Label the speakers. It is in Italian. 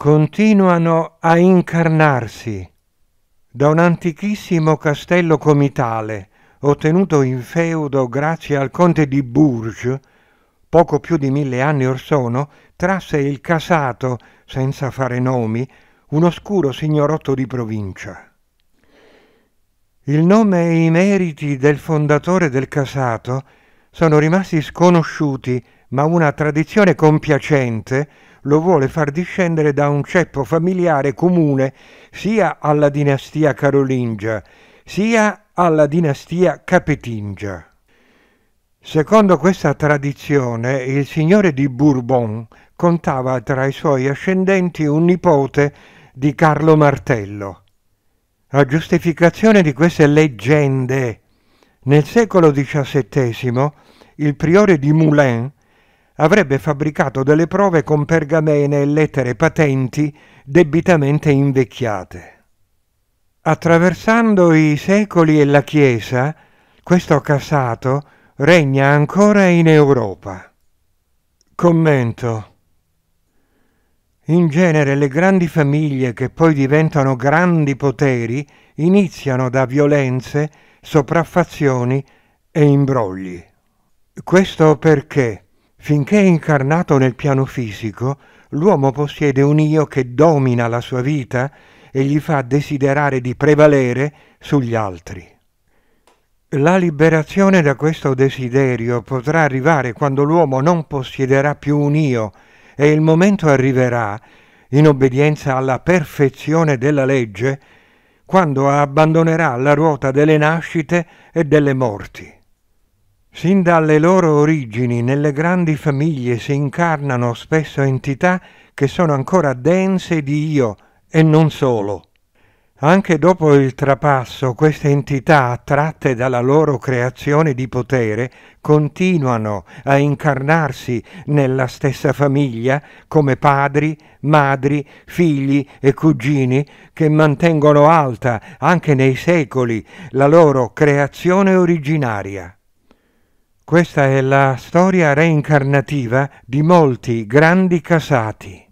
Speaker 1: continuano a incarnarsi da un antichissimo castello comitale ottenuto in feudo grazie al conte di Bourges, poco più di mille anni or sono, trasse il casato, senza fare nomi, un oscuro signorotto di provincia. Il nome e i meriti del fondatore del casato sono rimasti sconosciuti, ma una tradizione compiacente lo vuole far discendere da un ceppo familiare comune sia alla dinastia carolingia sia alla dinastia capetingia. Secondo questa tradizione, il signore di Bourbon contava tra i suoi ascendenti un nipote di Carlo Martello. A giustificazione di queste leggende, nel secolo XVII il priore di Moulins avrebbe fabbricato delle prove con pergamene e lettere patenti debitamente invecchiate. Attraversando i secoli e la Chiesa, questo Casato regna ancora in Europa. Commento. In genere le grandi famiglie che poi diventano grandi poteri iniziano da violenze, sopraffazioni e imbrogli. Questo perché Finché è incarnato nel piano fisico, l'uomo possiede un io che domina la sua vita e gli fa desiderare di prevalere sugli altri. La liberazione da questo desiderio potrà arrivare quando l'uomo non possiederà più un io e il momento arriverà, in obbedienza alla perfezione della legge, quando abbandonerà la ruota delle nascite e delle morti. Sin dalle loro origini nelle grandi famiglie si incarnano spesso entità che sono ancora dense di io e non solo. Anche dopo il trapasso queste entità, attratte dalla loro creazione di potere, continuano a incarnarsi nella stessa famiglia come padri, madri, figli e cugini che mantengono alta, anche nei secoli, la loro creazione originaria. Questa è la storia reincarnativa di molti grandi casati.